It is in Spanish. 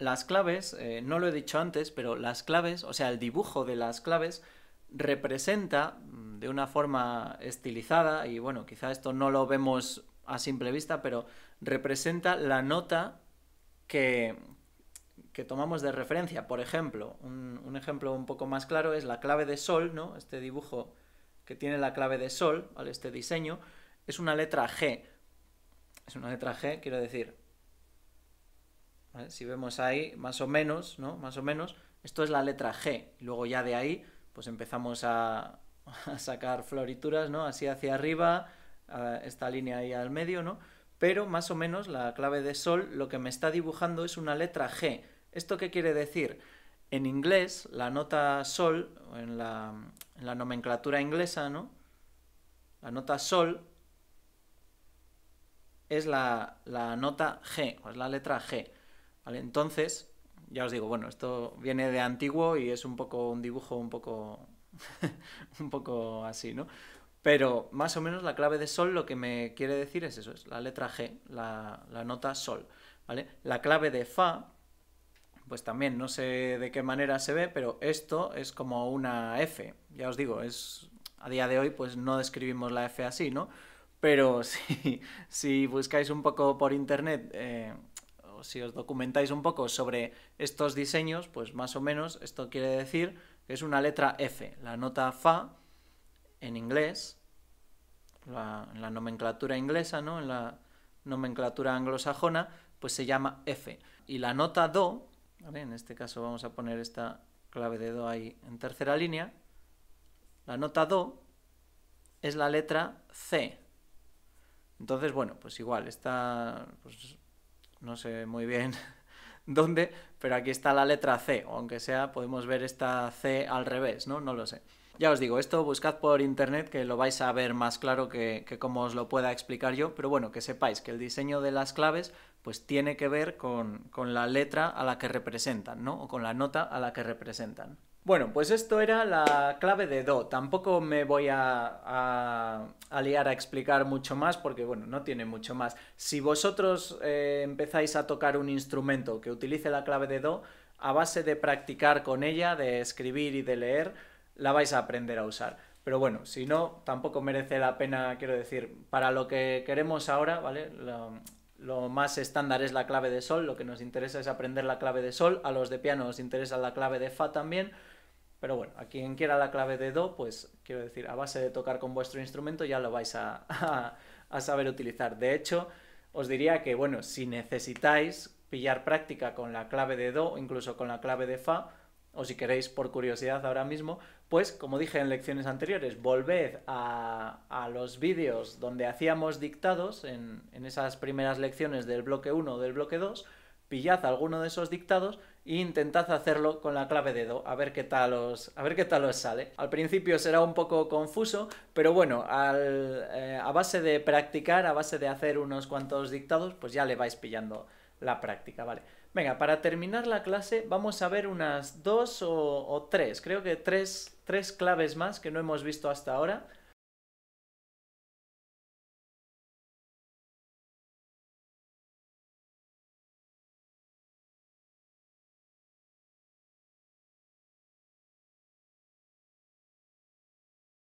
las claves, eh, no lo he dicho antes, pero las claves, o sea, el dibujo de las claves representa mm, de una forma estilizada, y bueno, quizá esto no lo vemos a simple vista, pero representa la nota que, que tomamos de referencia. Por ejemplo, un, ejemplo un poco más claro es la clave de sol, ¿no? Este dibujo que tiene la clave de sol, ¿vale? Este diseño, es una letra G. Es una letra G, quiero decir, si vemos ahí, más o menos, ¿no? Más o menos, esto es la letra G. luego ya de ahí, pues empezamos a, sacar florituras, ¿no? Así hacia arriba, esta línea ahí al medio, ¿no? Pero más o menos la clave de sol lo que me está dibujando es una letra G. ¿Esto qué quiere decir? En inglés, la nota sol, en la, nomenclatura inglesa, ¿no? La nota sol es la, la nota G, o es la letra G. ¿Vale? Entonces, ya os digo, bueno, esto viene de antiguo y es un poco un dibujo un poco, un poco así, ¿no? Pero más o menos la clave de sol lo que me quiere decir es eso, es la letra G, la, nota sol, ¿vale? La clave de fa, pues también no sé de qué manera se ve, pero esto es como una F, ya os digo, es a día de hoy pues no describimos la F así, ¿no? Pero si, si buscáis un poco por internet... Eh, si os documentáis un poco sobre estos diseños, pues más o menos esto quiere decir que es una letra F, la nota Fa en inglés, en la nomenclatura inglesa, ¿no? en la nomenclatura anglosajona, pues se llama F. Y la nota Do, en este caso vamos a poner esta clave de Do ahí en tercera línea, la nota Do es la letra C. Entonces, bueno, pues igual, está, pues no sé muy bien dónde, pero aquí está la letra C, aunque sea, podemos ver esta C al revés, ¿no? No lo sé. Ya os digo, esto buscad por internet que lo vais a ver más claro que, que como os lo pueda explicar yo, pero bueno, que sepáis que el diseño de las claves pues tiene que ver con, con la letra a la que representan, ¿no? O con la nota a la que representan. Bueno, pues esto era la clave de Do. Tampoco me voy a, aliar a liar a explicar mucho más porque, bueno, no tiene mucho más. Si vosotros eh, empezáis a tocar un instrumento que utilice la clave de Do, a base de practicar con ella, de escribir y de leer, la vais a aprender a usar. Pero bueno, si no, tampoco merece la pena, quiero decir, para lo que queremos ahora, ¿vale? Lo más estándar es la clave de sol, lo que nos interesa es aprender la clave de sol, a los de piano os interesa la clave de fa también, pero bueno, a quien quiera la clave de do, pues quiero decir, a base de tocar con vuestro instrumento ya lo vais a, a saber utilizar. De hecho, os diría que bueno, si necesitáis pillar práctica con la clave de do, incluso con la clave de fa, o si queréis por curiosidad ahora mismo, pues como dije en lecciones anteriores, volved a, los vídeos donde hacíamos dictados en, esas primeras lecciones del bloque 1 o del bloque 2, pillad alguno de esos dictados e intentad hacerlo con la clave dedo, a ver qué tal os, a ver qué tal os sale. Al principio será un poco confuso, pero bueno, eh, a base de practicar, a base de hacer unos cuantos dictados, pues ya le vais pillando la práctica, ¿vale? Venga, para terminar la clase vamos a ver unas dos o, tres, creo que tres, tres claves más que no hemos visto hasta ahora.